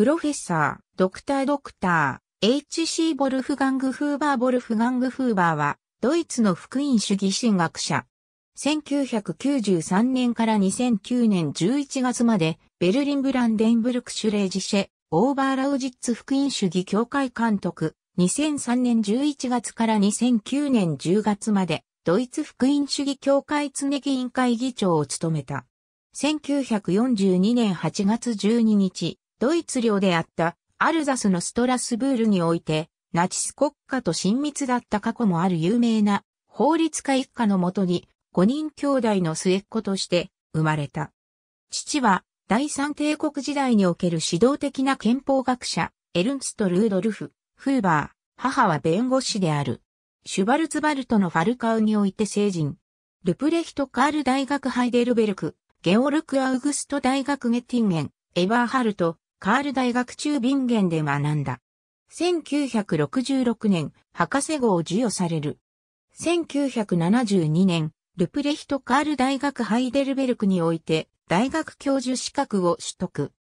プロフェッサー、ドクター・ドクター、H.C. ボルフガング・フーバー・ボルフガング・フーバーは、ドイツの福音主義神学者。1993年から2009年11月まで、ベルリン・ブランデンブルク・シュレージシェ、オーバーラウジッツ福音主義協会監督、2003年11月から2009年10月まで、ドイツ福音主義協会常議委員会議長を務めた。1942年8月12日、ドイツ領であったアルザスのストラスブールにおいて、ナチス国家と親密だった過去もある有名な法律家一家のもとに5人兄弟の末っ子として生まれた。父は第三帝国時代における指導的な憲法学者、エルンスト・ルードルフ、フーバー、母は弁護士である。シュバルツバルトのファルカウにおいて成人。ルプレヒト・カール大学ハイデルベルク、ゲオルク・アウグスト大学ゲッティンゲン、エバーハルト、カール大学中ビンゲンで学んだ。1966年、博士号を授与される。1972年、ルプレヒト・カール大学ハイデルベルクにおいて大学教授資格を取得。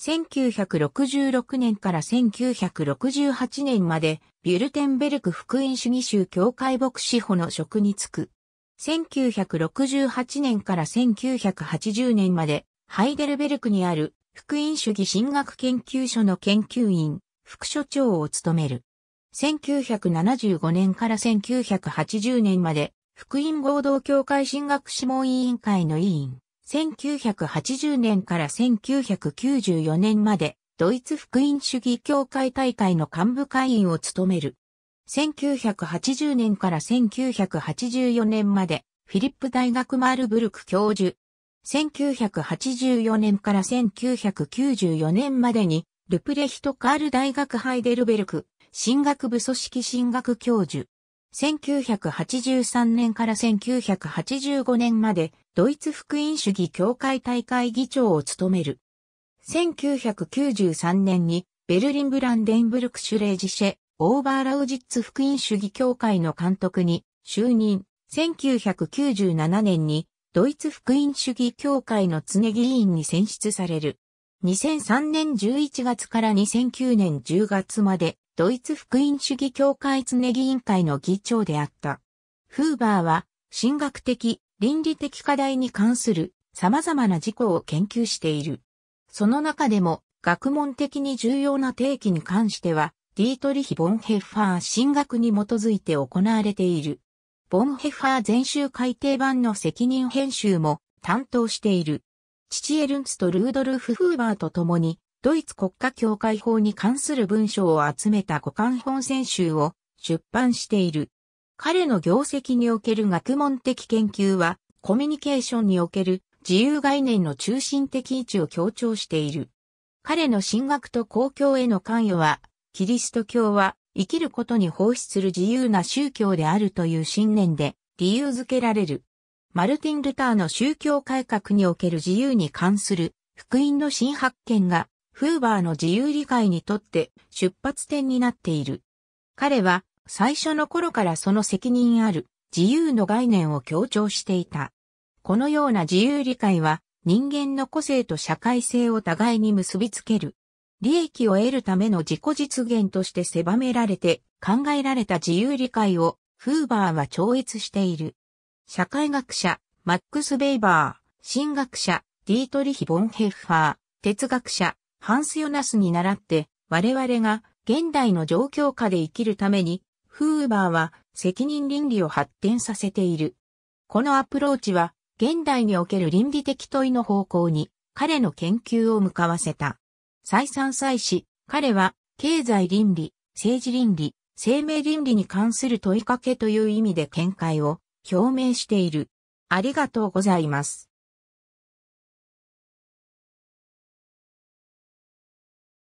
1966年から1968年までビュルテンベルク福音主義州教会牧師補の職に就く。1968年から1980年までハイデルベルクにある福音主義神学研究所の研究員、副所長を務める。1975年から1980年まで、福音合同協会神学諮問委員会の委員。1980年から1994年まで、ドイツ福音主義協会大会の幹部会員を務める。1980年から1984年まで、フィリップ大学マールブルク教授、1984年から1994年までに、ルプレヒト・カール大学ハイデルベルク、進学部組織進学教授。1983年から1985年まで、ドイツ福音主義協会大会議長を務める。1993年に、ベルリンブランデンブルクシュレージシェ、オーバーラウジッツ福音主義協会の監督に就任。1997年にドイツ福音主義協会の常議員に選出される。2003年11月から2009年10月まで、ドイツ福音主義協会常議員会の議長であった。フーバーは、神学的、倫理的課題に関する様々な事項を研究している。その中でも、学問的に重要な定期に関しては、ディートリヒ・ボンヘッファー神学に基づいて行われている。ボンヘファー全集改訂版の責任編集も担当している。父エルンツとルードルフ・フーバーと共に、ドイツ国家教会法に関する文章を集めた五巻本選集を出版している。彼の業績における学問的研究は、コミュニケーションにおける自由概念の中心的位置を強調している。彼の進学と公共への関与は、キリスト教は生きることに奉仕する自由な宗教であるという信念で理由づけられる。マルティン・ルターの宗教改革における自由に関する福音の新発見が、フーバーの自由理解にとって出発点になっている。彼は最初の頃からその責任ある自由の概念を強調していた。このような自由理解は人間の個性と社会性を互いに結びつける利益を得るための自己実現として狭められて考えられた自由理解をフーバーは超越している。社会学者、マックス・ベイバー、神学者、ディートリヒ・ボンヘッファー、哲学者、ハンス・ヨナスに倣って、我々が現代の状況下で生きるために、フーバーは責任倫理を発展させている。このアプローチは、現代における倫理的問いの方向に、彼の研究を向かわせた。再三再四、彼は、経済倫理、政治倫理、生命倫理に関する問いかけという意味で見解を表明している。ありがとうございます。